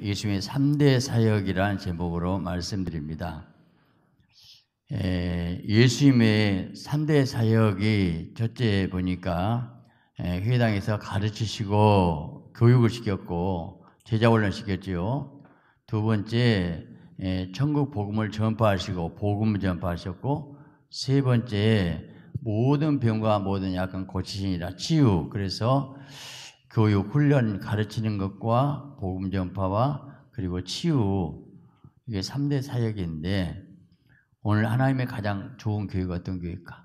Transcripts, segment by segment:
예수님의 3대 사역이라는 제목으로 말씀드립니다. 에, 예수님의 3대 사역이 첫째 보니까 에, 회당에서 가르치시고 교육을 시켰고 제자 훈련 시켰지요. 두 번째 에, 천국 복음을 전파하시고 복음 전파하셨고 세 번째 모든 병과 모든 약은 고치시니라 치유 그래서 교육 훈련 가르치는 것과 복음 전파와 그리고 치유 이게 3대 사역인데 오늘 하나님의 가장 좋은 교회가 어떤 교회일까?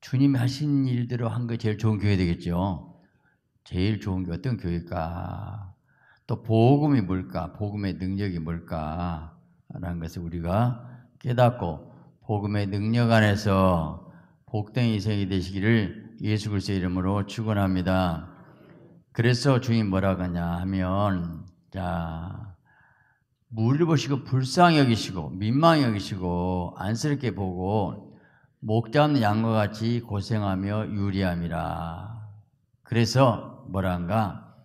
주님이 하신 일대로 한 게 제일 좋은 교회 되겠죠. 제일 좋은 게 어떤 교회일까? 또 복음이 뭘까? 복음의 능력이 뭘까? 라는 것을 우리가 깨닫고 복음의 능력 안에서 복된 인생이 되시기를 예수 그리스도의 이름으로 축원합니다. 그래서 주님 뭐라 고하냐 하면 자 물보시고 불쌍히 여기시고 민망히 여기시고 안쓰럽게 보고 목 잡는 양과 같이 고생하며 유리함이라. 그래서 뭐라한가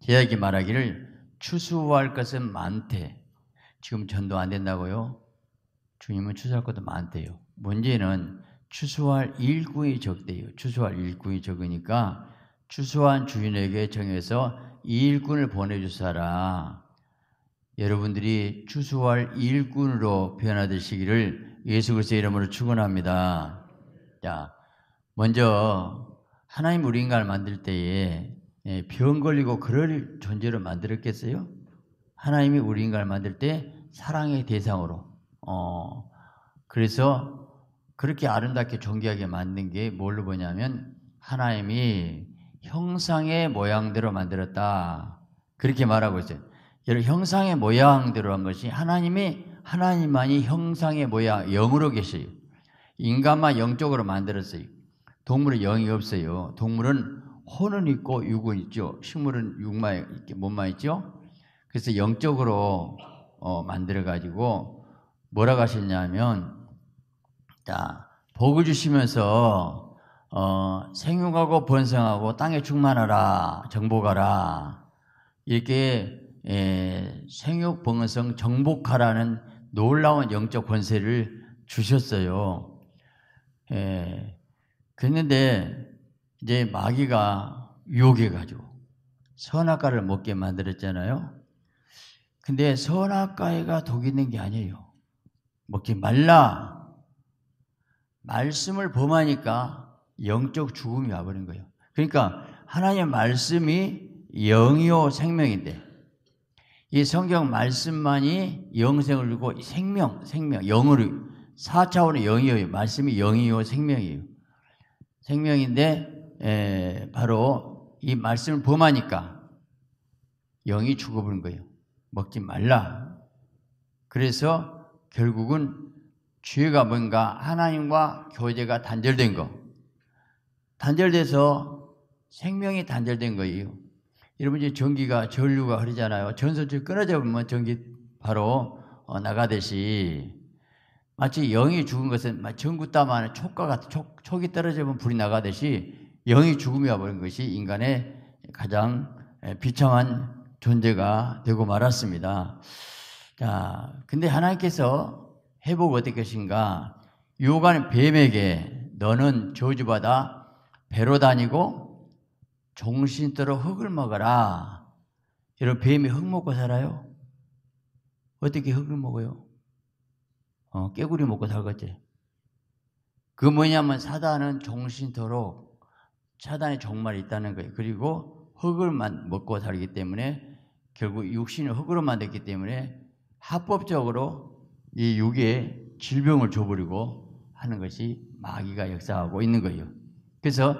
제약이 말하기를 추수할 것은 많대. 지금 전도 안 된다고요? 주님은 추수할 것도 많대요. 문제는 추수할 일꾼이 적대요. 추수할 일꾼이 적으니까 추수한 주인에게 정해서 이 일꾼을 보내주사라. 여러분들이 추수할 이 일꾼으로 변화되시기를 예수 그리스도의 이름으로 축원합니다. 자, 먼저 하나님 우리 인간을 만들 때에 예, 병 걸리고 그럴 존재로 만들었겠어요? 하나님이 우리 인간을 만들 때 사랑의 대상으로 어 그래서 그렇게 아름답게 존귀하게 만든 게 뭘로 보냐면 하나님이 형상의 모양대로 만들었다. 그렇게 말하고 있어요. 여러분 형상의 모양대로 한 것이 하나님이 하나님만이 형상의 모양 영으로 계세요. 인간만 영적으로 만들었어요. 동물은 영이 없어요. 동물은 혼은 있고 육은 있죠. 식물은 육만 몸만 있죠. 그래서 영적으로 어, 만들어 가지고 뭐라고 하셨냐면 자 복을 주시면서 어, 생육하고 번성하고 땅에 충만하라 정복하라 이렇게 예, 생육 번성 정복하라는 놀라운 영적 권세를 주셨어요. 예, 그런데 이제 마귀가 유혹해 가지고 선악과를 먹게 만들었잖아요. 근데 선악과에가 독이 있는 게 아니에요. 먹지 말라. 말씀을 범하니까 영적 죽음이 와버린 거예요. 그러니까 하나님의 말씀이 영이요 생명인데 이 성경 말씀만이 영생을 주고 생명, 생명, 영을 4차원의 영이요 말씀이 영이요 생명이에요. 생명인데 에, 바로 이 말씀을 범하니까 영이 죽어버린 거예요. 먹지 말라. 그래서 결국은 죄가 뭔가 하나님과 교제가 단절된 거. 단절돼서 생명이 단절된 거예요. 여러분 이제 전기가 전류가 흐르잖아요. 전선줄 끊어져 버면 전기 바로 어, 나가듯이 마치 영이 죽은 것은 전구 땀 안에 촉과 같은 촉, 촉이 떨어지면 불이 나가듯이 영이 죽음이 와버린 것이 인간의 가장 비참한 존재가 되고 말았습니다. 자, 근데 하나님께서 회복 어떻게 하신가? 요간 뱀에게 너는 저주받아 배로 다니고 정신대로 흙을 먹어라. 여러분 뱀이 흙 먹고 살아요? 어떻게 흙을 먹어요? 어, 깨구리 먹고 살겠지. 그 뭐냐면 사단은 정신대로 사단의 종말이 있다는 거예요. 그리고 흙을 먹고 살기 때문에 결국 육신을 흙으로 만들기 때문에 합법적으로 이 육에 질병을 줘버리고 하는 것이 마귀가 역사하고 있는 거예요. 그래서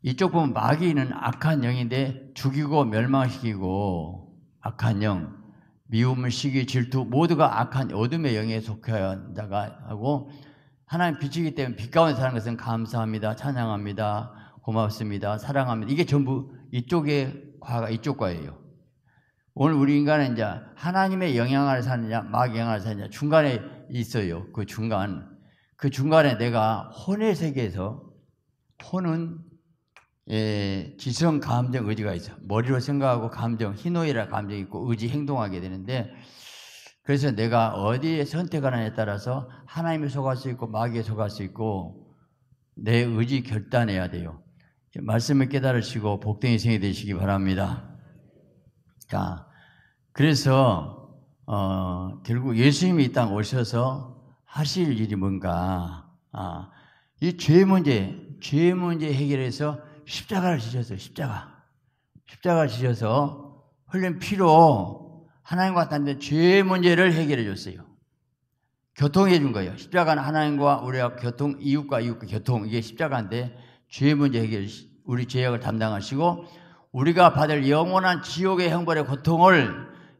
이쪽 보면 마귀는 악한 영인데 죽이고 멸망시키고 악한 영, 미움, 시기, 질투 모두가 악한 어둠의 영에 속한 자가 하고 하나님 빛이기 때문에 빛 가운데 사는 것은 감사합니다, 찬양합니다, 고맙습니다, 사랑합니다. 이게 전부 이쪽의 과가 이쪽과예요. 오늘 우리 인간은 이제 하나님의 영향을 사느냐, 막 영향을 사느냐 중간에 있어요. 그 중간. 그 중간에 내가 혼의 세계에서 포는 예, 지성, 감정, 의지가 있어. 머리로 생각하고 감정, 희노애라 감정이 있고 의지 행동하게 되는데 그래서 내가 어디에 선택하느냐에 따라서 하나님에 속할 수 있고 마귀에 속할 수 있고 내 의지 결단해야 돼요. 말씀을 깨달으시고 복된 인생이 되시기 바랍니다. 자, 그래서 어, 결국 예수님이 이 땅 오셔서 하실 일이 뭔가 아, 이 죄 문제 죄 문제 해결해서 십자가를 지셨어요. 십자가. 십자가 를 지셔서 흘린 피로 하나님과 같은데 죄 문제를 해결해 줬어요. 교통해 준 거예요. 십자가는 하나님과 우리와 교통, 이웃과 이웃과 교통. 이게 십자가인데 죄 문제 해결, 우리 죄역을 담당하시고 우리가 받을 영원한 지옥의 형벌의 고통을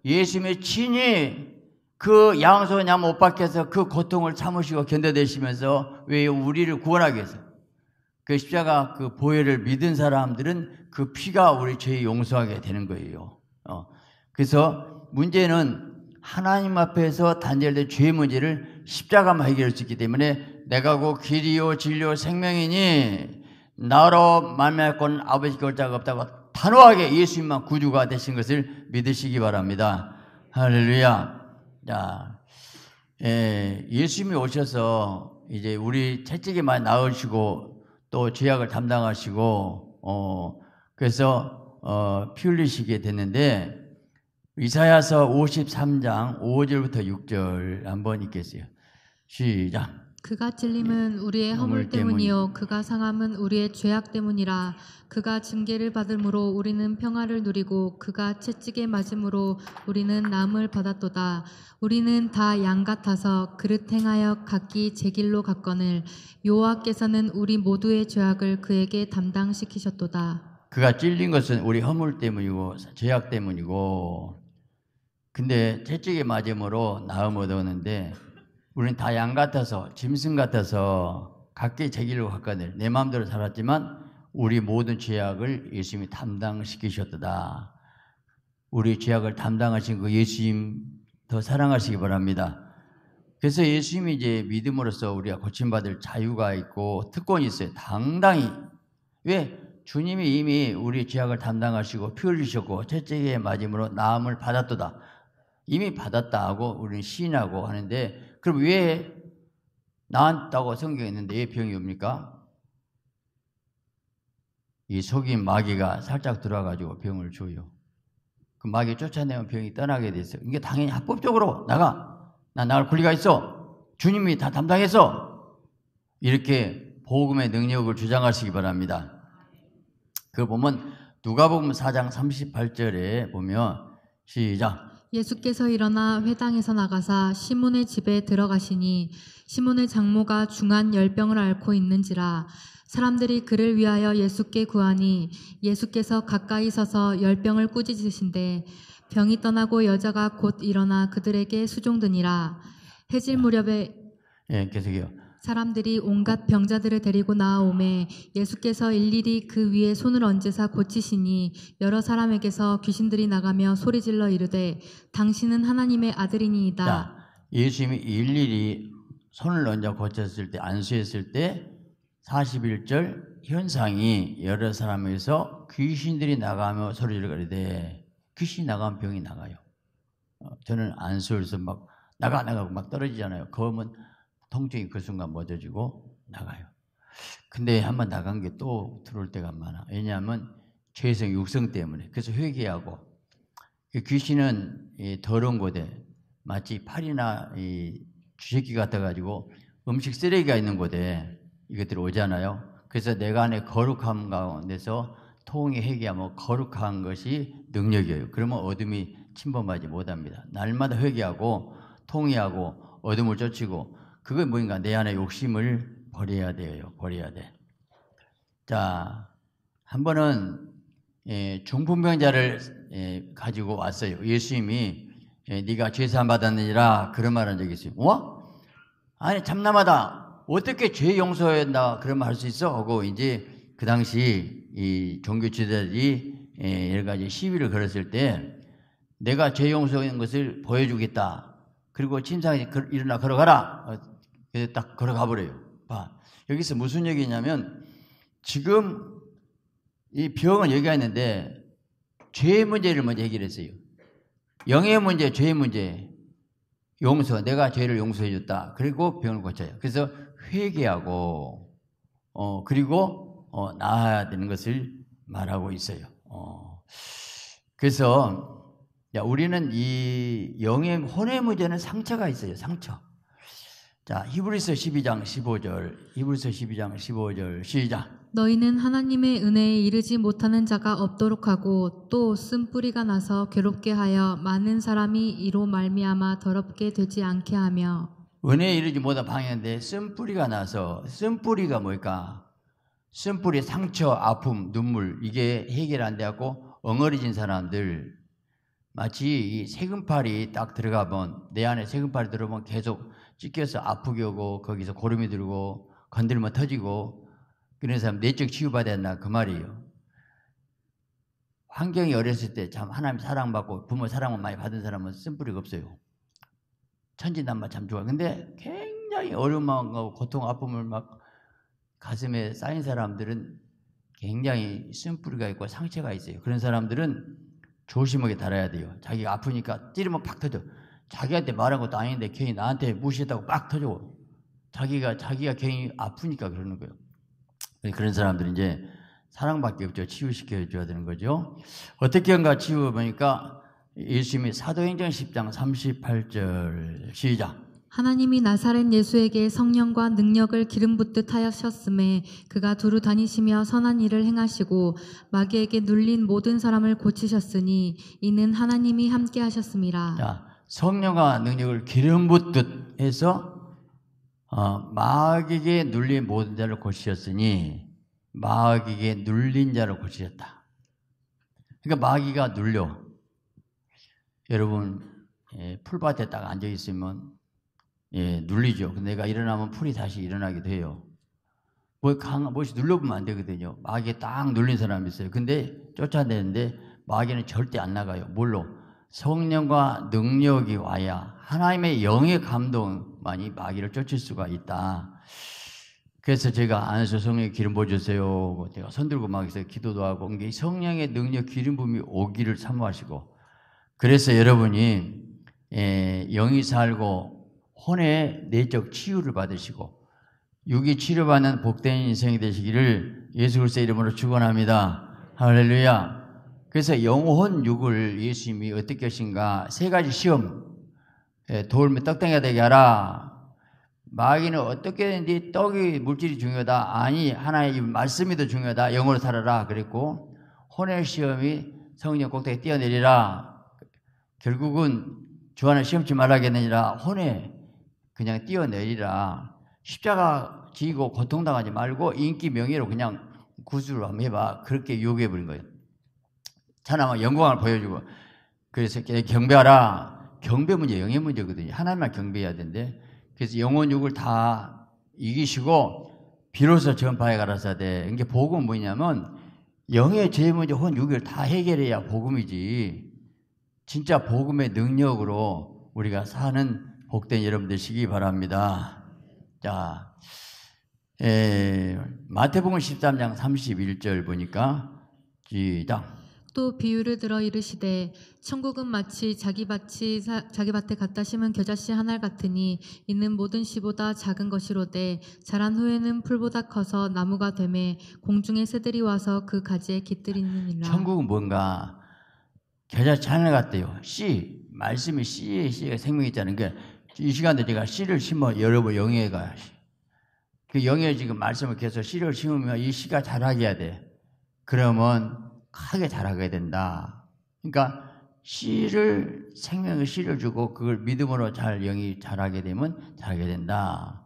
예수님의 친히 그 양손 양못 박혀서 그 고통을 참으시고 견뎌내시면서 왜 우리를 구원하기 위해서 그 십자가 그보혜를 믿은 사람들은 그 피가 우리 죄 용서하게 되는 거예요. 어. 그래서 문제는 하나님 앞에서 단절된 죄의 문제를 십자가만 해결할 수 있기 때문에 내가 곧 길이요 진리 생명이니 나로 만날 건 아버지 걸 자가 없다고 단호하게 예수님만 구주가 되신 것을 믿으시기 바랍니다. 할렐루야. 자, 예, 예수님이 오셔서 이제 우리 채찍에 많이 나으시고 또 죄악을 담당하시고 어 그래서 어피 흘리시게 됐는데 이사야서 53장 5절부터 6절 한번 읽겠어요. 시작. 그가 찔림은 우리의 네, 허물 때문이요 그가 상함은 우리의 죄악 때문이라 그가 징계를 받음으로 우리는 평화를 누리고 그가 채찍에 맞음으로 우리는 남을 받았도다 우리는 다 양 같아서 그릇 행하여 각기 제 길로 갔거늘 여호와께서는 우리 모두의 죄악을 그에게 담당시키셨도다 그가 찔린 것은 우리 허물 때문이고 죄악 때문이고 근데 채찍에 맞음으로 나음 얻었는데 우리는 다 양 같아서 짐승 같아서 각기 제 길로 갔거늘 내 마음대로 살았지만 우리 모든 죄악을 예수님이 담당시키셨다. 우리 죄악을 담당하신 그 예수님 더 사랑하시기 바랍니다. 그래서 예수님이 이제 믿음으로써 우리가 고침받을 자유가 있고 특권이 있어요. 당당히. 왜? 주님이 이미 우리 죄악을 담당하시고 피 흘리셨고 채찍의 맞음으로 나음을 받았도다. 이미 받았다 하고 우리는 시하고 하는데 그럼 왜 나았다고 성경에 있는데 왜 병이 옵니까? 이 속인 마귀가 살짝 들어와가지고 병을 줘요. 그 마귀 쫓아내면 병이 떠나게 됐어요. 이게 당연히 합법적으로 나가. 나 나갈 권리가 있어. 주님이 다담당해서 이렇게 복음의 능력을 주장하시기 바랍니다. 그 보면 누가복음 4장 38절에 보면 시작 예수께서 일어나 회당에서 나가사 시몬의 집에 들어가시니 시몬의 장모가 중한 열병을 앓고 있는지라 사람들이 그를 위하여 예수께 구하니 예수께서 가까이 서서 열병을 꾸짖으신데 병이 떠나고 여자가 곧 일어나 그들에게 수종드니라 해질 무렵에 예 계속해요 사람들이 온갖 병자들을 데리고 나아오매 예수께서 일일이 그 위에 손을 얹으사 고치시니 여러 사람에게서 귀신들이 나가며 소리질러 이르되 당신은 하나님의 아들이니이다. 예수님이 일일이 손을 얹어 고쳤을 때 안수했을 때 41절 현상이 여러 사람에게서 귀신들이 나가며 소리질러 이르되 귀신이 나가면 병이 나가요. 어, 저는 안수해서 막 나가 나가고 막 떨어지잖아요. 그러면 통증이 그 순간 멎어지고 나가요. 근데 한 번 나간 게 또 들어올 때가 많아. 왜냐하면 죄성 육성 때문에. 그래서 회개하고 그 귀신은 더러운 곳에 마치 팔이나이 주식기 같아 가지고 음식 쓰레기가 있는 곳에 이것들이 오잖아요. 그래서 내가 안에 거룩함 가운데서 통이 회개하면 거룩한 것이 능력이에요. 그러면 어둠이 침범하지 못합니다. 날마다 회개하고 통이하고 어둠을 쫓치고 그게 뭐인가내안에 욕심을 버려야 돼요. 버려야 돼. 자, 한 번은 중풍병자를 예, 예, 가지고 왔어요. 예수님이 예, 네가 죄사함 받았느니라 그런 말 한 적이 있어요. 어? 아니 참남하다. 어떻게 죄 용서했나 그런 말 할 수 있어? 하고 이제 그 당시 이 종교 지도자들이 여러 가지 시위를 걸었을 때 내가 죄 용서한 것을 보여주겠다. 그리고 침상에 일어나 걸어가라. 그래서 딱 걸어가 버려요. 봐. 여기서 무슨 얘기냐면 지금 이 병을 얘기하는데 죄의 문제를 먼저 해결했어요. 영의 문제, 죄의 문제. 용서. 내가 죄를 용서해 줬다. 그리고 병을 고쳐요. 그래서 회개하고 어 그리고 어 나아야 되는 것을 말하고 있어요. 어. 그래서 야, 우리는 이 영의 혼의 문제는 상처가 있어요. 상처. 자, 히브리서 12장 15절. 히브리서 12장 15절 시작. 너희는 하나님의 은혜에 이르지 못하는 자가 없도록 하고 또 쓴뿌리가 나서 괴롭게 하여 많은 사람이 이로 말미암아 더럽게 되지 않게 하며 은혜에 이르지 못한 방향인데 쓴뿌리가 나서 쓴뿌리가 뭘까? 쓴뿌리 상처, 아픔, 눈물 이게 해결 안 되었고 엉어리진 사람들 마치 이 세금팔이 딱 들어가면 내 안에 세금팔이 들어오면 계속 찢겨서 아프게 오고 거기서 고름이 들고 건들면 터지고 그런 사람 내적 치유받아야 한다 그 말이에요. 환경이 어렸을 때 참 하나님 사랑받고 부모 사랑을 많이 받은 사람은 쓴뿌리가 없어요. 천진난만 참 좋아. 근데 굉장히 어려움하고 고통, 아픔을 막 가슴에 쌓인 사람들은 굉장히 쓴뿌리가 있고 상처가 있어요. 그런 사람들은 조심하게 달아야 돼요. 자기가 아프니까 찌르면 팍 터져. 자기한테 말한 것도 아닌데 괜히 나한테 무시했다고 막 터져. 자기가 자기가 괜히 아프니까 그러는 거예요. 그런 사람들 이제 사랑밖에 없죠. 치유시켜 줘야 되는 거죠. 어떻게 한가 치유 보니까 예수님이 사도행전 10장 38절 시작. 하나님이 나사렛 예수에게 성령과 능력을 기름 붓듯 하셨음에 그가 두루 다니시며 선한 일을 행하시고 마귀에게 눌린 모든 사람을 고치셨으니 이는 하나님이 함께 하셨음이라. 자, 성령과 능력을 기름 붓듯 해서 어, 마귀에게 눌린 모든 자를 고치셨으니 마귀에게 눌린 자를 고치셨다. 그러니까 마귀가 눌려. 여러분 예, 풀밭에 딱 앉아 있으면 예, 눌리죠. 근데 내가 일어나면 풀이 다시 일어나게 돼요. 뭐 강, 무엇 눌러보면 안 되거든요. 마귀에 딱 눌린 사람이 있어요. 근데 쫓아내는데 마귀는 절대 안 나가요. 뭘로? 성령과 능력이 와야 하나님의 영의 감동만이 마귀를 쫓을 수가 있다. 그래서 제가 안에서 성령 기름 부어주세요. 내가 손 들고 막있어 기도도 하고. 그러 성령의 능력 기름 부이 오기를 사모하시고. 그래서 여러분이 예, 영이 살고 혼의 내적 치유를 받으시고 육이 치료받는 복된 인생이 되시기를 예수 그리스도의 이름으로 축원합니다. 할렐루야. 그래서 영혼 육을 예수님이 어떻게 하신가 세 가지 시험 돌면 예, 떡땡이가 되게 하라 마귀는 어떻게든지 떡이 물질이 중요하다 아니 하나의 말씀이 더 중요하다 영으로 살아라 그랬고 혼의 시험이 성령 꼭대기 뛰어내리라 결국은 주 안에 시험치 말하겠느니라 혼에 그냥 뛰어내리라 십자가 지고 고통당하지 말고 인기 명예로 그냥 구슬을 한번 해봐 그렇게 요구해 버린 거예요 찬양하 영광을 보여주고 그래서 경배하라. 경배 문제, 영의 문제거든요. 하나님만 경배해야 되는데 그래서 영혼 육을 다 이기시고 비로소 전파에 가라사대. 이게 복음 뭐냐면 영의 죄 문제 혹은 육을 다 해결해야 복음이지. 진짜 복음의 능력으로 우리가 사는 복된 여러분 되시기 바랍니다. 자, 예, 마태복음 13장 31절 보니까 시작. 또 비유를 들어 이르시되 천국은 마치 자기 밭이 사, 자기 밭에 갖다 심은 겨자씨 하나 같으니 있는 모든 씨보다 작은 것이로되 자란 후에는 풀보다 커서 나무가 되매 공중의 새들이 와서 그 가지에 깃들이느니라. 천국은 뭔가 겨자씨 하나 같대요. 씨 말씀이 씨의 씨가 생명이 있다는 게이 시간에 제가 씨를 심어 여러분 영예가 그 영예 지금 말씀을 계속 씨를 심으면 이 씨가 자라게 해야 돼. 그러면 크게자라게 된다. 그러니까 씨를 생명의 씨를 주고 그걸 믿음으로 잘 영이 자라게 되면 자하게 된다.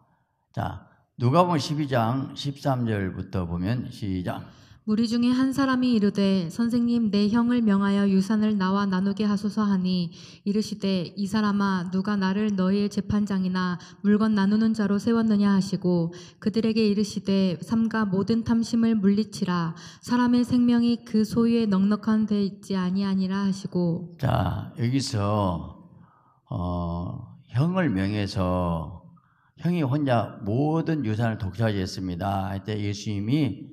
자, 누가복음 12장 13절부터 보면 시작. 무리 중에 한 사람이 이르되 선생님 내 형을 명하여 유산을 나와 나누게 하소서 하니 이르시되 이 사람아 누가 나를 너희의 재판장이나 물건 나누는 자로 세웠느냐 하시고 그들에게 이르시되 삼가 모든 탐심을 물리치라 사람의 생명이 그 소유에 넉넉한 데 있지 아니하니라 하시고 자 여기서 어, 형을 명해서 형이 혼자 모든 유산을 독차지했습니다. 이때 예수님이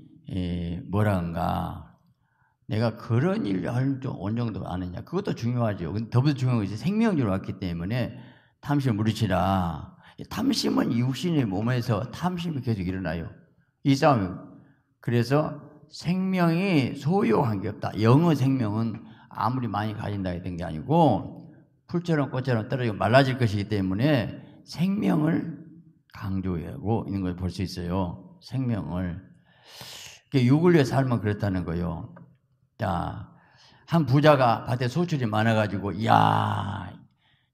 뭐라는가 내가 그런 일을 어느 정도 아느냐 그것도 중요하죠. 더불어 중요한 것이 생명으로 왔기 때문에 탐심을 물리치라. 탐심은 육신의 몸에서 탐심이 계속 일어나요. 이 싸움. 그래서 생명이 소유한 게 없다. 영의 생명은 아무리 많이 가진다 했던 게 아니고 풀처럼 꽃처럼 떨어지고 말라질 것이기 때문에 생명을 강조하고 있는 걸볼수 있어요. 생명을. 그 육을 위해 살면 그랬다는 거예요. 자, 한 부자가 밭에 소출이 많아가지고, 야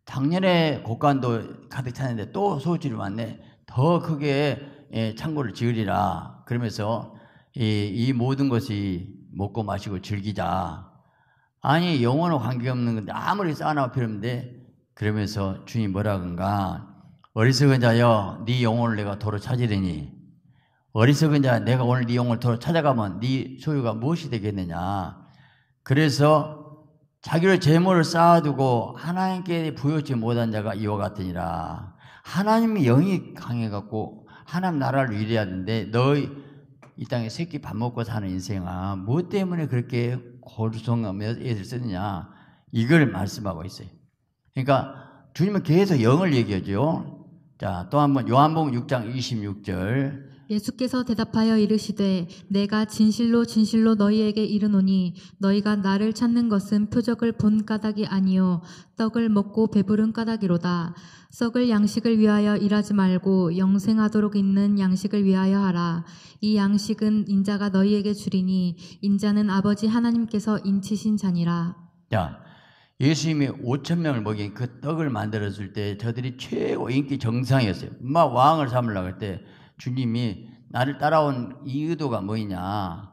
작년에 곡간도 가득 찼는데 또 소출이 많네. 더 크게 예, 창고를 지으리라. 그러면서 이, 이 모든 것이 먹고 마시고 즐기자. 아니, 영혼은 관계없는 건데 아무리 쌓아놔 필요 없는데 그러면서 주님 뭐라 그런가 어리석은 자여 네 영혼을 내가 도로 찾으리니 어리석은자 내가 오늘 네 영혼을 도로 찾아가면 네 소유가 무엇이 되겠느냐. 그래서 자기를 재물을 쌓아두고 하나님께 부여치 못한 자가 이와 같으니라. 하나님의 영이 강해갖고 하나님 나라를 위대하는데 너희 이 땅에 새끼 밥 먹고 사는 인생아 무엇 뭐 때문에 그렇게 고루성하며 애를 쓰느냐 이걸 말씀하고 있어요. 그러니까 주님은 계속 영을 얘기하죠. 자, 또 한 번 요한복음 6장 26절 예수께서 대답하여 이르시되 내가 진실로 진실로 너희에게 이르노니 너희가 나를 찾는 것은 표적을 본 까닭이 아니요 떡을 먹고 배부른 까닭이로다 썩을 양식을 위하여 일하지 말고 영생하도록 있는 양식을 위하여 하라 이 양식은 인자가 너희에게 주리니 인자는 아버지 하나님께서 인치신 잔이라 야 예수님이 5천 명을 먹인 그 떡을 만들었을 때 저들이 최고 인기 정상이었어요. 막 왕을 삼으려고 할때 주님이 나를 따라온 이 의도가 뭐이냐?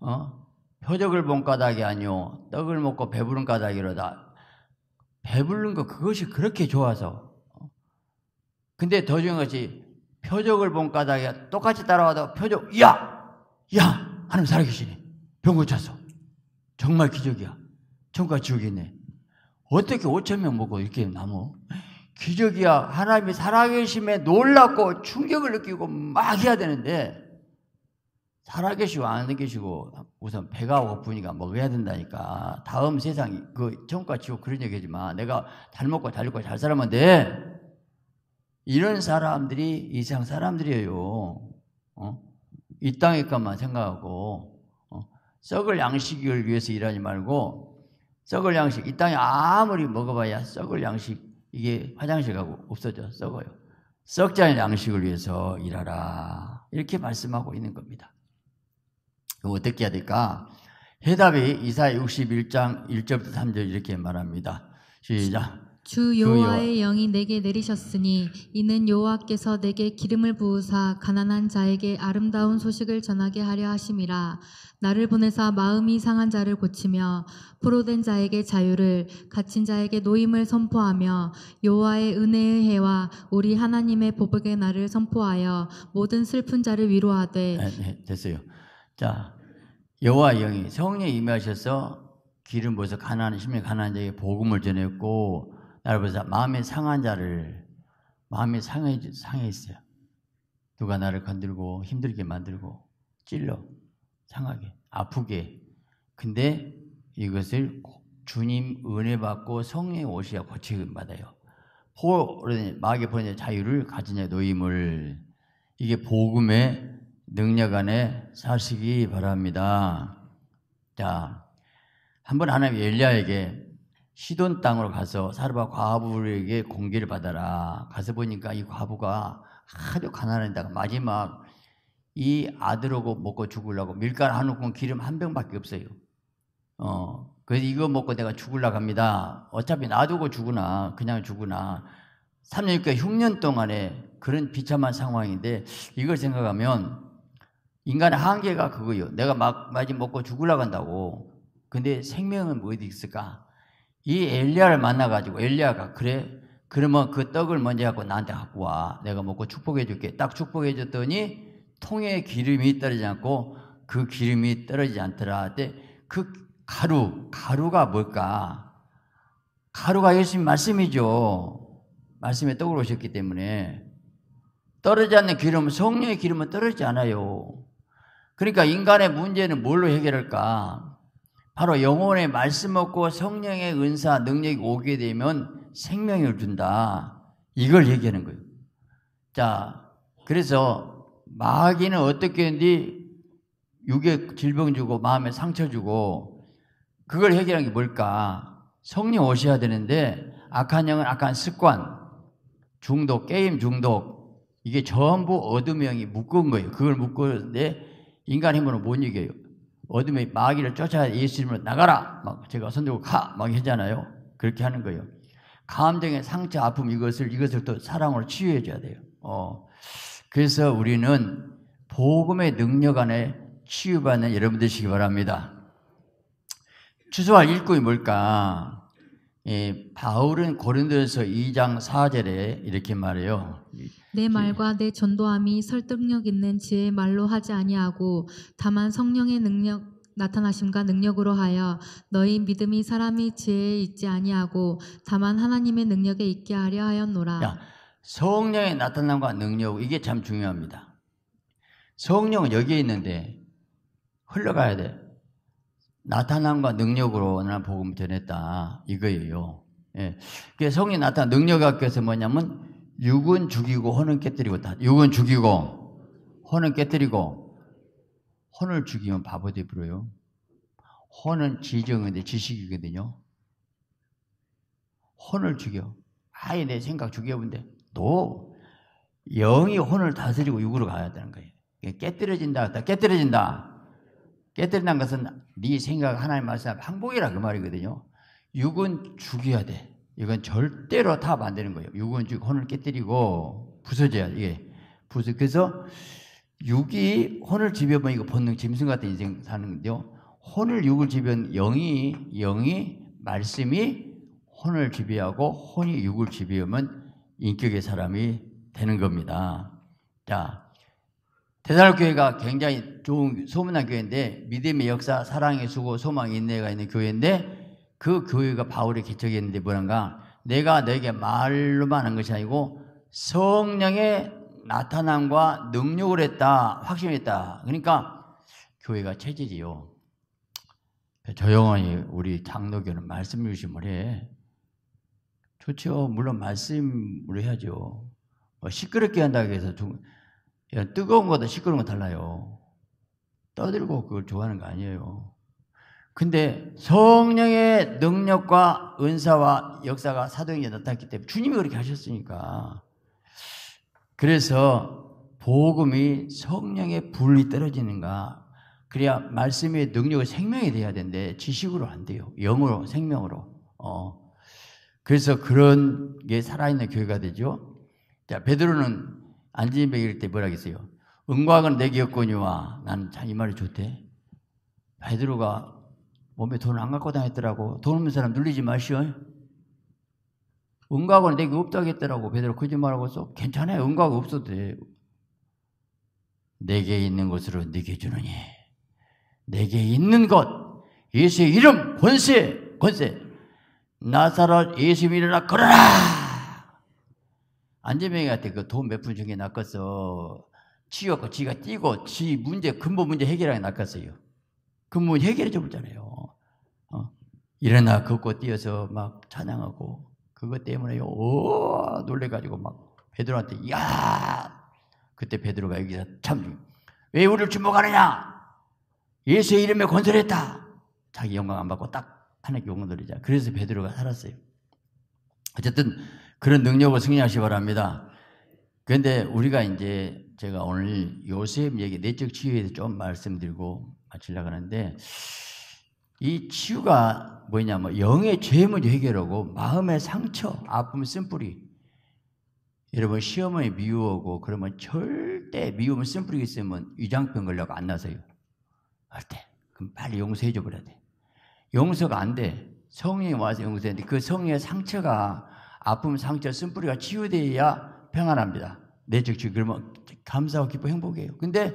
어? 표적을 본 까닭이 아니오. 떡을 먹고 배부른 까닭이로다. 배부른 거 그것이 그렇게 좋아서. 어? 근데 더 중요한 것이 표적을 본 까닭이 똑같이 따라와도 표적, 야! 야! 하나님 살아계시네. 병 고쳤어. 정말 기적이야. 천과 지옥이네. 어떻게 5천명 먹고 이렇게 남어? 기적이야. 하나님이 살아계심에 놀랍고 충격을 느끼고 막 해야 되는데 살아계시고 안끼시고 우선 배가 고프니까 먹어야 된다니까 다음 세상 그 정과 치고 그런 얘기지만 내가 잘 먹고 잘 입고 잘 살면 돼 이런 사람들이 이 세상 사람들이에요 어? 이 땅의 것만 생각하고 어? 썩을 양식을 위해서 일하지 말고 썩을 양식 이 땅에 아무리 먹어봐야 썩을 양식 이게 화장실 가고 없어져 썩어요. 썩지 않은 양식을 위해서 일하라. 이렇게 말씀하고 있는 겁니다. 그럼 어떻게 해야 될까? 해답이 이사 61장 1절부터 3절 이렇게 말합니다. 시작. 주 그 여호와의 영이 내게 내리셨으니 이는 여호와께서 내게 기름을 부으사 가난한 자에게 아름다운 소식을 전하게 하려 하심이라 나를 보내사 마음이 상한 자를 고치며 포로된 자에게 자유를 갇힌 자에게 노임을 선포하며 여호와의 은혜의 해와 우리 하나님의 보복의 날을 선포하여 모든 슬픈 자를 위로하되 네, 네, 됐어요. 자 여호와 영이 성령에 임하셔서 기름 부어서 가난한 심히 가난한 자에게 복음을 전했고 여러분, 마음이 상한 자를, 마음이 상해, 상해 있어요. 누가 나를 건들고 힘들게 만들고 찔러, 상하게, 아프게. 근데 이것을 주님 은혜 받고 성의 옷이야 고치금 받아요. 포로 마귀 포로 자유를 가진 자 노임을 이게 복음의 능력 안에 사시기 바랍니다. 자, 한번 하나님 엘리야에게 시돈 땅으로 가서 사르바 과부에게 공기를 받아라. 가서 보니까 이 과부가 아주 가난하다가 마지막 이 아들하고 먹고 죽으려고 밀가루 한 움큼 기름 한 병밖에 없어요. 어, 그래서 이거 먹고 내가 죽을라 갑니다. 어차피 놔두고 죽으나 그냥 죽으나 3년 6개 6년 동안에 그런 비참한 상황인데 이걸 생각하면 인간의 한계가 그거예요. 내가 막 마지 먹고 죽으려 간다고. 근데 생명은 뭐 어디 있을까? 이 엘리야를 만나가지고 엘리야가 그래 그러면 그 떡을 먼저 갖고 나한테 갖고 와 내가 먹고 축복해 줄게 딱 축복해 줬더니 통에 기름이 떨어지지 않고 그 기름이 떨어지지 않더라 때그 가루 가루가 뭘까 가루가 예수님 말씀이죠 말씀에 떡으로 오셨기 때문에 떨어지지 않는 기름 성령의 기름은 떨어지지 않아요 그러니까 인간의 문제는 뭘로 해결할까 바로 영혼의 말씀 먹고 성령의 은사 능력이 오게 되면 생명을 준다. 이걸 얘기하는 거예요. 자, 그래서 마귀는 어떻게 했는지 육에 질병 주고 마음에 상처 주고 그걸 해결한 게 뭘까? 성령 오셔야 되는데 악한 영은 악한 습관, 중독, 게임 중독 이게 전부 어둠 영이 묶은 거예요. 그걸 묶었는데 인간 힘으로 못 이겨요. 어둠의 마귀를 쫓아 예수님을 나가라. 막 제가 손 들고 가. 막 하잖아요. 그렇게 하는 거예요. 감정의 상처, 아픔 이것을 이것을 또 사랑으로 치유해 줘야 돼요. 어. 그래서 우리는 복음의 능력 안에 치유받는 여러분 되시기 바랍니다. 주소할 일꾼이 뭘까? 예, 바울은 고린도에서 2장 4절에 이렇게 말해요. 내 말과 내 전도함이 설득력 있는 지의 말로 하지 아니하고 다만 성령의 능력 나타나심과 능력으로 하여 너희 믿음이 사람의 지혜에 있지 아니하고 다만 하나님의 능력에 있게 하려 하였노라. 야, 성령의 나타남과 능력 이게 참 중요합니다. 성령은 여기에 있는데 흘러가야 돼. 나타남과 능력으로 오늘 복음 전했다 이거예요. 예. 성이 나타난 능력 학교에서 뭐냐면 육은 죽이고 혼은 깨뜨리고 다 육은 죽이고 혼은 깨뜨리고 혼을 죽이면 바보 되버려요. 혼은 지정인데 지식이거든요. 혼을 죽여. 아예 내 생각 죽여본데 또 영이 혼을 다스리고 육으로 가야 되는 거예요. 깨뜨려진다, 깨뜨려진다. 깨뜨린다는 것은 네 생각 하나의 말씀 항복이라 그 말이거든요. 육은 죽여야 돼. 이건 절대로 타안 되는 거예요. 육은 즉 혼을 깨뜨리고 부서져야 이게 부서. 그래서 육이 혼을 지배면 이거 본능 짐승 같은 인생 사는데요. 혼을 육을 지배한 영이 영이 말씀이 혼을 지배하고 혼이 육을 지배하면 인격의 사람이 되는 겁니다. 자, 대살 교회가 굉장히 좋은 소문난 교회인데 믿음의 역사, 사랑의 수고, 소망 인내가 있는 교회인데 그 교회가 바울의 기적이었는데 뭐란가 내가 너에게 말로만 한 것이 아니고 성령의 나타남과 능력을 했다 확신했다 그러니까 교회가 체질이요 조용히 우리 장로교는 말씀 유심을 해 좋죠 물론 말씀으로 해야죠 뭐 시끄럽게 한다고 해서 예, 뜨거운 거다 시끄러운 거 달라요. 떠들고 그걸 좋아하는 거 아니에요. 근데 성령의 능력과 은사와 역사가 사도행에 나타났기 때문에 주님이 그렇게 하셨으니까 그래서 복음이 성령의 불이 떨어지는가 그래야 말씀의 능력을 생명이 돼야 되는데 지식으로 안 돼요 영으로 생명으로 어 그래서 그런 게 살아있는 교회가 되죠 자 베드로는 안지인백 이때 뭐라 했어요? 응과학은 내기였거니와 나는 참이 말이 좋대. 베드로가 몸에 돈 안 갖고 다녔더라고. 돈 없는 사람 눌리지 마시오. 응과학은내게 없다고 했더라고. 베드로 거짓말하고 서 괜찮아요. 응과학 없어도 돼. 내게 있는 것으로 네게 주느니 내게 있는 것 예수의 이름 권세 권세 나사렛 예수님 일라 걸어라 안재명이한테 그돈 몇 푼 중에 낚았어. 치웠고 지가 뛰고 지 문제 근본 문제 해결하게 낚았어요. 근본 해결해 줘보잖아요. 어. 일어나 걷고 뛰어서 막 찬양하고 그것 때문에 오 어, 놀래가지고 막 베드로한테 야 그때 베드로가 여기서 참왜 우리를 주목하느냐 예수의 이름에 건설했다 자기 영광 안 받고 딱 하나님께 영광 돌리자 그래서 베드로가 살았어요 어쨌든 그런 능력을 승리하시기 바랍니다. 그런데 우리가 이제 제가 오늘 요셉 얘기 내적 치유에 대해서 좀 말씀드리고 마치려고 하는데 이 치유가 뭐냐면 뭐 영의 죄문 해결하고 마음의 상처, 아픔, 쓴뿌리 여러분 시험에 미워하고 그러면 절대 미움을 쓴뿌리 있으면 위장병 걸려고 안 나서요. 절대. 그럼 빨리 용서해 줘버려야 돼. 용서가 안 돼. 성령이 와서 용서했는데 그성의 상처가 아픔, 상처, 쓴뿌리가 치유되어야 평안합니다. 내적 치유. 그러면 감사하고 기뻐 행복해요. 근데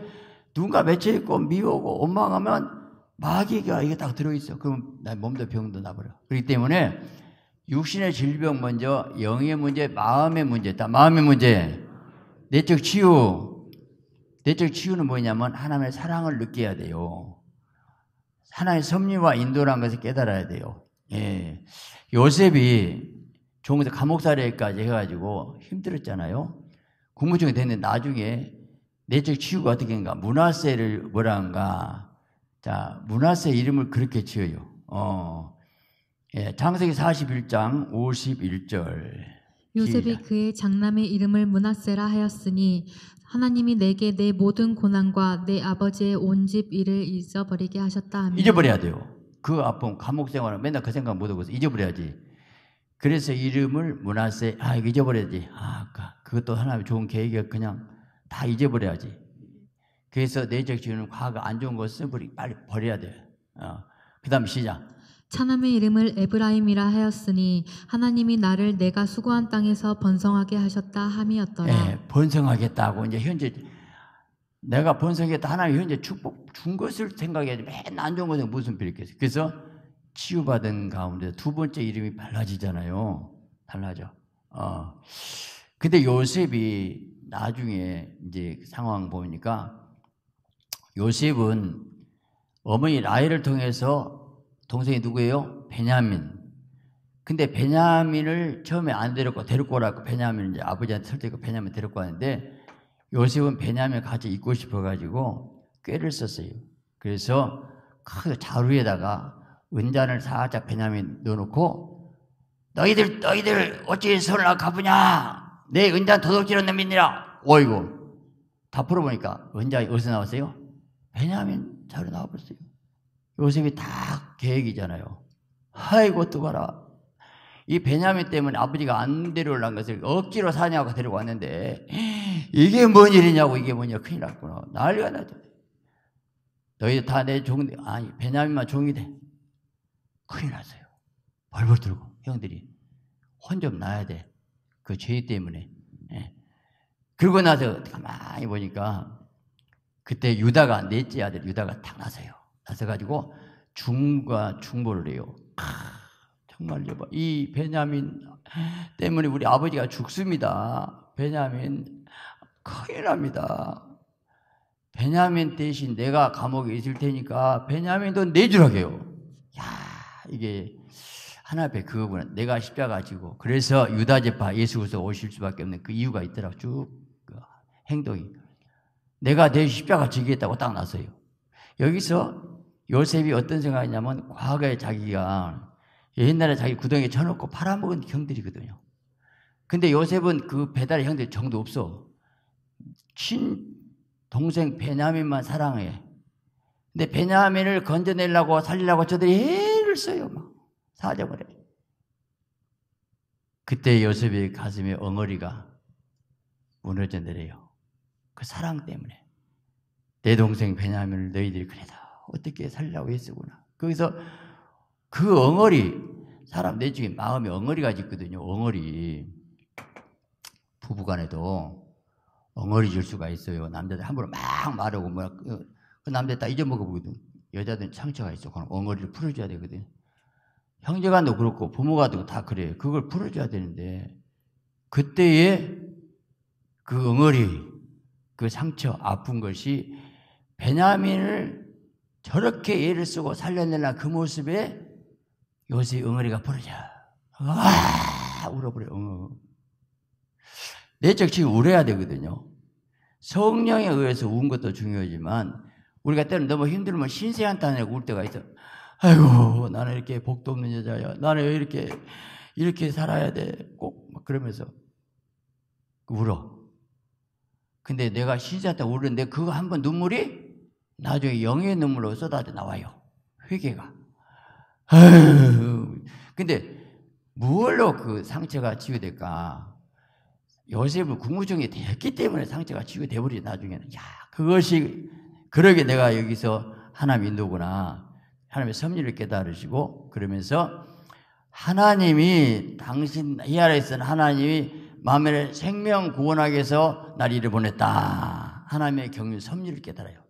누군가 맺혀있고 미워하고 원망하면 마귀가 이게 딱 들어있어. 그럼 나 몸도 병도 나버려. 그렇기 때문에 육신의 질병 먼저, 영의 문제, 마음의 문제다. 마음의 문제. 내적 치유. 내적 치유는 뭐냐면 하나님의 사랑을 느껴야 돼요. 하나의 섭리와 인도라는 것을 깨달아야 돼요. 예. 요셉이 종에서 감옥살이까지 해가지고 힘들었잖아요. 국무총이 됐는데 나중에 내적 치유가 어떻게 인가 문화세를 뭐란가. 자, 문화세 이름을 그렇게 지어요. 어. 예, 창세기 41장 51절. 요셉이 그의 장남의 이름을 문하세라 하였으니 하나님이 내게 내 모든 고난과 내 아버지의 온 집 일을 잊어버리게 하셨다 하며 잊어버려야 돼요. 그 아픔, 감옥 생활은 맨날 그 생각 못 하고 있 잊어버려야지. 그래서 이름을 문하세 아 잊어버려야지 아 아까 그것도 하나 좋은 계획이었 그냥 다 잊어버려야지 그래서 내적 지우는 과거 안 좋은 것은 빨리 버려야 돼 어. 그 다음 시작 차남의 이름을 에브라임이라 하였으니 하나님이 나를 내가 수고한 땅에서 번성하게 하셨다 함이었더라 예, 번성하겠다고 이제 현재 내가 번성했다 하나님 현재 축복 준 것을 생각해야지 맨안 좋은 것은 무슨 필요 겠어 그래서 치유받은 가운데 두 번째 이름이 달라지잖아요. 달라져. 어. 근데 요셉이 나중에 이제 상황 보니까 요셉은 어머니 라헬을 통해서 동생이 누구예요? 베냐민. 근데 베냐민을 처음에 안 데리고 데리고 오라고 베냐민 이제 아버지한테 설득해 베냐민 데리고 왔는데 요셉은 베냐민 같이 있고 싶어 가지고 꾀를 썼어요. 그래서 큰 자루에다가 은잔을 살짝 베냐민 넣어놓고 너희들 너희들 어찌 손을 아가보냐내 은잔 도둑질한 놈이니라 어이구 다 풀어보니까 은잔이 어디서 나왔어요? 베냐민 자로 나와버렸어요 요셉이 다 계획이잖아요 아이고 뜨거라 이 베냐민 때문에 아버지가 안 데려올란 것을 억지로 사냐고 데리고 왔는데 이게 뭔 일이냐고 이게 뭐냐 큰일 났구나 난리가 나죠 너희 들다 내 종이 아니 베냐민만 종이 돼 큰일 났어요. 벌벌 떨고 형들이 혼좀 나야 돼. 그 죄 때문에. 예. 그러고 나서 가만히 보니까 그때 유다가 넷째 아들 유다가 탁 나서요. 나서 가지고 중과 중보를 해요. 아, 정말 여이 베냐민 때문에 우리 아버지가 죽습니다. 베냐민 큰일 납니다. 베냐민 대신 내가 감옥에 있을 테니까 베냐민도 내주라 해요. 이게 하나 앞에 그거구나. 내가 십자가 지고 그래서 유다 제파 예수 그리스도 오실 수밖에 없는 그 이유가 있더라고. 쭉 그 행동이. 내가 내 십자가 지겠다고 딱 나서요. 여기서 요셉이 어떤 생각이냐면 과거에 자기가 옛날에 자기 구덩이에 쳐놓고 팔아먹은 형들이거든요. 근데 요셉은 그 배달의 형들 정도 없어. 친 동생 베냐민만 사랑해. 근데 베냐민을 건져내려고 살리려고 저들이 뭐? 사정을 써요. 막. 사정을 해. 그때 요셉의 가슴에 엉어리가 무너져 내려요. 그 사랑 때문에. 내 동생 베냐민을 너희들이 그래다. 어떻게 살려고 했었구나. 거기서 그 엉어리, 사람 내 중에 마음에 엉어리가 있거든요. 엉어리. 부부간에도 엉어리 질 수가 있어요. 남자들 함부로 막 말하고, 뭐, 그 남자 다 잊어먹어보거든. 여자들은 상처가 있어. 그럼 엉어리를 풀어줘야 되거든. 형제간도 그렇고 부모가도 다그래 그걸 풀어줘야 되는데 그때에 그 엉어리, 그 상처, 아픈 것이 베냐민을 저렇게 예를 쓰고 살려내라 그 모습에 요새 엉어리가 부르자. 아, 울어버려, 엉어. 내적 지금 울어야 되거든요. 성령에 의해서 운 것도 중요하지만 우리가 때는 너무 힘들면 신세한탄 내고 울 때가 있어. 아이고, 나는 이렇게 복도 없는 여자야. 나는 왜 이렇게, 이렇게 살아야 돼. 꼭, 막 그러면서 울어. 근데 내가 신세한탄 울는데 그거 한 번 눈물이 나중에 영의 눈물로 쏟아져 나와요. 회개가. 아유, 근데 무얼로 그 상처가 치유될까? 요셉을 국무중에 되었기 때문에 상처가 치유돼버리 나중에는. 야, 그것이 그러게 내가 여기서 하나님 인도구나. 하나님의 섭리를 깨달으시고 그러면서 하나님이 당신 이 아래에 있는 하나님이 마음의 생명 구원하기 위해서 날 이를 보냈다. 하나님의 경륜 섭리를 깨달아요.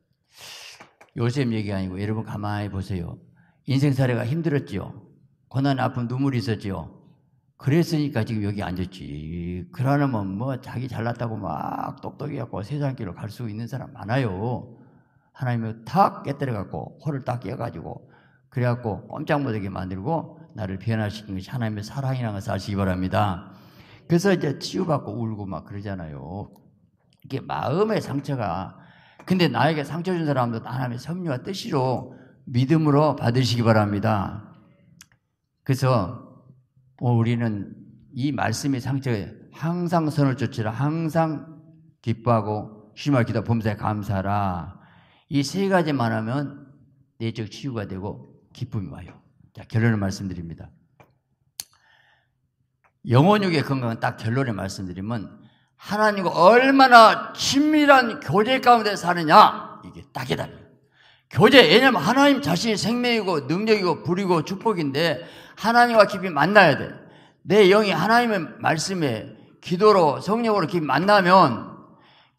요셉 얘기 아니고 여러분 가만히 보세요. 인생 사례가 힘들었지요. 고난, 아픔, 눈물이 있었지요. 그랬으니까 지금 여기 앉았지. 그러면 뭐, 뭐 자기 잘났다고 막 똑똑해갖고 세상 길로 갈 수 있는 사람 많아요. 하나님을탁 깨뜨려갖고 허를 딱 깨가지고 그래갖고 꼼짝 못하게 만들고 나를 변화시킨 것이 하나님의 사랑이라는 것을 아시기 바랍니다. 그래서 이제 치유받고 울고 막 그러잖아요. 이게 마음의 상처가 근데 나에게 상처 준 사람도 하나님의 섭리와 뜻이로 믿음으로 받으시기 바랍니다. 그래서 뭐 우리는 이 말씀이 상처에 항상 선을 쫓으라 항상 기뻐하고 심할 기도 범사에 감사라 이세 가지만 하면 내적 치유가 되고 기쁨이 와요. 자, 결론을 말씀드립니다. 영혼육의 건강은 딱 결론을 말씀드리면 하나님과 얼마나 친밀한 교제 가운데 사느냐 이게 딱이다. 교제 왜냐면 하나님 자신이 생명이고 능력이고 불이고 축복인데 하나님과 깊이 만나야 돼. 내 영이 하나님의 말씀에 기도로 성령으로 깊이 만나면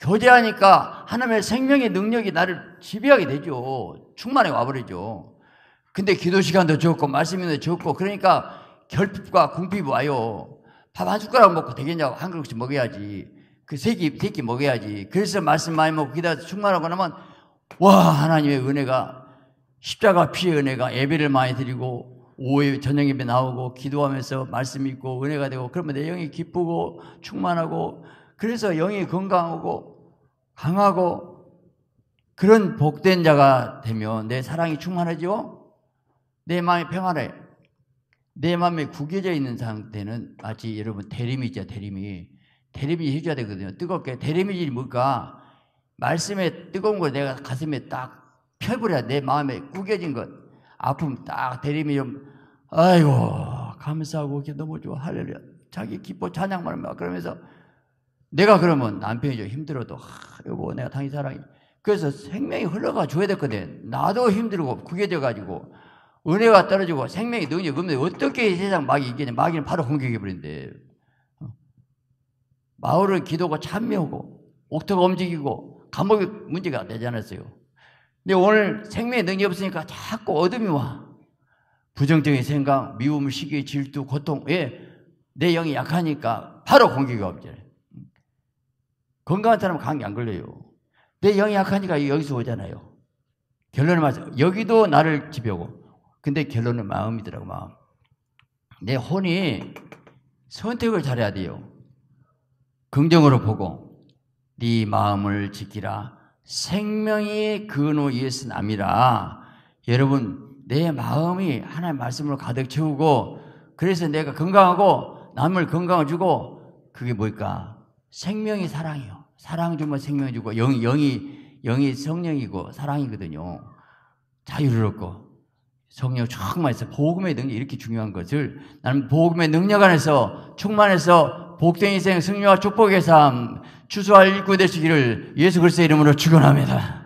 교제하니까 하나님의 생명의 능력이 나를 지배하게 되죠. 충만해 와버리죠. 근데 기도 시간도 적고 말씀도 적고 그러니까 결핍과 궁핍이 와요. 밥 한 숟가락 먹고 되겠냐고 한 그릇씩 먹어야지. 그새끼새끼 먹어야지. 그래서 말씀 많이 먹고 기도해서 충만하고 나면 와 하나님의 은혜가 십자가 피의 은혜가 예배를 많이 드리고 오후에 저녁 예배 나오고 기도하면서 말씀 있고 은혜가 되고 그러면 내 영이 기쁘고 충만하고 그래서 영이 건강하고 강하고 그런 복된 자가 되면 내 사랑이 충만하지내 마음이 평안해. 내 마음이 구겨져 있는 상태는 마치 여러분 대림이 있죠, 대림이. 대림이 해줘야 되거든요. 뜨겁게. 대림이 뭘까? 말씀에 뜨거운 걸 내가 가슴에 딱펴버려내 마음에 구겨진 것. 아픔 딱 대림이 좀, 아이고, 감사하고 너무 좋아. 할렐루야. 자기 기뻐 찬양만 하 그러면서 내가 그러면 남편이 좀 힘들어도 아, 여보 내가 당신 사랑해. 그래서 생명이 흘러가 줘야 됐거든. 나도 힘들고 그게 돼가지고 은혜가 떨어지고 생명이 능력이 없는데 어떻게 세상 마귀 이기냐. 마귀는 바로 공격해버린대. 어. 마을은 기도가 참여하고 옥토가 움직이고 감옥이 문제가 되지 않았어요. 근데 오늘 생명의 능력이 없으니까 자꾸 어둠이 와. 부정적인 생각, 미움, 시기, 질투, 고통, 예, 내 영이 약하니까 바로 공격이 없잖아요. 건강한 사람은 감기 안 걸려요. 내 영이 약하니까 여기서 오잖아요. 결론은 맞아. 여기도 나를 지배하고. 근데 결론은 마음이더라고, 마음. 내 혼이 선택을 잘해야 돼요. 긍정으로 보고 네 마음을 지키라. 생명의 근호 예수 남이라. 여러분 내 마음이 하나님 말씀으로 가득 채우고 그래서 내가 건강하고 남을 건강을 주고 그게 뭘까? 생명의 사랑이요. 사랑 주면 생명 주고 영, 영이 영이 성령이고 사랑이거든요. 자유를 고 성령 충만해서 복음의 능력 이렇게 중요한 것을 나는 복음의 능력 안에서 충만해서 복된 인생 승리와 축복의 삶 추수할 일꾼 되시기를 예수 그리스도의 이름으로 축원합니다.